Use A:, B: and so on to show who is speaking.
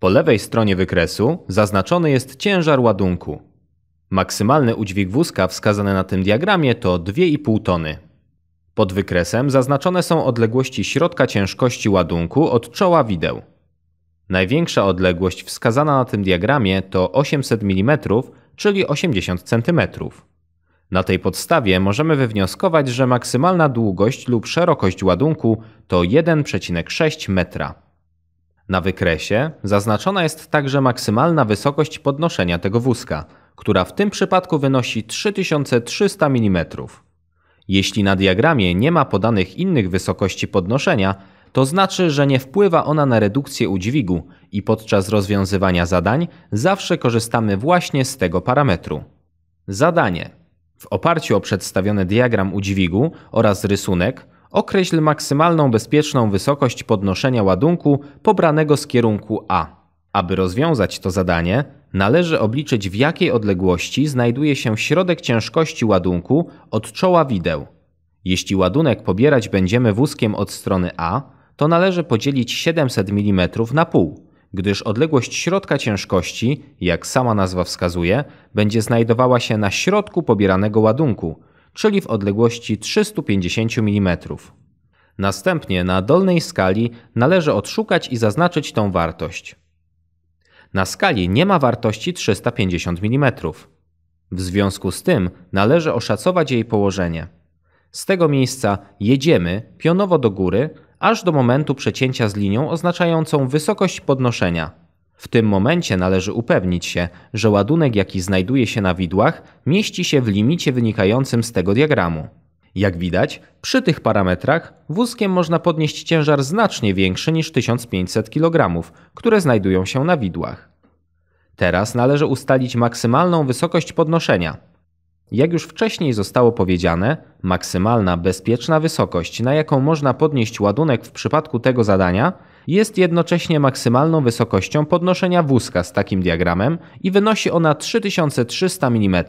A: Po lewej stronie wykresu zaznaczony jest ciężar ładunku. Maksymalny udźwig wózka wskazany na tym diagramie to 2,5 tony. Pod wykresem zaznaczone są odległości środka ciężkości ładunku od czoła wideł. Największa odległość wskazana na tym diagramie to 800 mm, czyli 80 cm. Na tej podstawie możemy wywnioskować, że maksymalna długość lub szerokość ładunku to 1,6 metra. Na wykresie zaznaczona jest także maksymalna wysokość podnoszenia tego wózka, która w tym przypadku wynosi 3300 mm. Jeśli na diagramie nie ma podanych innych wysokości podnoszenia, to znaczy, że nie wpływa ona na redukcję udźwigu i podczas rozwiązywania zadań zawsze korzystamy właśnie z tego parametru. Zadanie. W oparciu o przedstawiony diagram udźwigu oraz rysunek Określ maksymalną bezpieczną wysokość podnoszenia ładunku pobranego z kierunku A. Aby rozwiązać to zadanie, należy obliczyć w jakiej odległości znajduje się środek ciężkości ładunku od czoła wideł. Jeśli ładunek pobierać będziemy wózkiem od strony A, to należy podzielić 700 mm na pół, gdyż odległość środka ciężkości, jak sama nazwa wskazuje, będzie znajdowała się na środku pobieranego ładunku, czyli w odległości 350 mm. Następnie na dolnej skali należy odszukać i zaznaczyć tą wartość. Na skali nie ma wartości 350 mm. W związku z tym należy oszacować jej położenie. Z tego miejsca jedziemy pionowo do góry, aż do momentu przecięcia z linią oznaczającą wysokość podnoszenia – w tym momencie należy upewnić się, że ładunek jaki znajduje się na widłach mieści się w limicie wynikającym z tego diagramu. Jak widać, przy tych parametrach wózkiem można podnieść ciężar znacznie większy niż 1500 kg, które znajdują się na widłach. Teraz należy ustalić maksymalną wysokość podnoszenia. Jak już wcześniej zostało powiedziane, maksymalna bezpieczna wysokość, na jaką można podnieść ładunek w przypadku tego zadania, jest jednocześnie maksymalną wysokością podnoszenia wózka z takim diagramem i wynosi ona 3300 mm.